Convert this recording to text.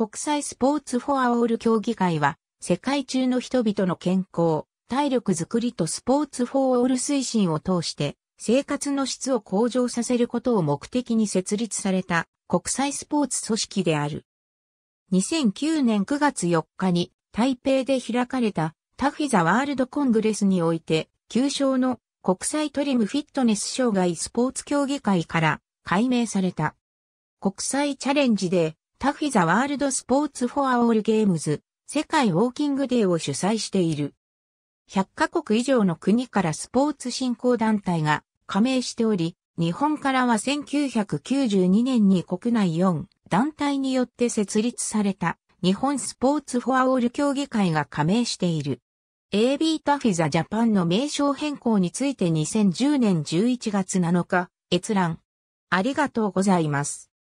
国際スポーツフォアオール協議会は、世界中の人々の健康、体力づくりとスポーツフォアオール推進を通して、生活の質を向上させることを目的に設立された国際スポーツ組織である。2009年9月4日に台北で開かれたタフィザワールドコングレスにおいて、旧称の国際トリムフィットネス障害スポーツ協議会から解明された。国際チャレンジでタフィザワールドスポーツフォアオールゲームズ、世界ウォーキングデーを主催している。100カ国以上の国からスポーツ振興団体が加盟しており、日本からは1992年に国内4団体によって設立された日本スポーツフォアオール協議会が加盟している。AB タフィザジャパンの名称変更について2010年11月7日、閲覧。ありがとうございます。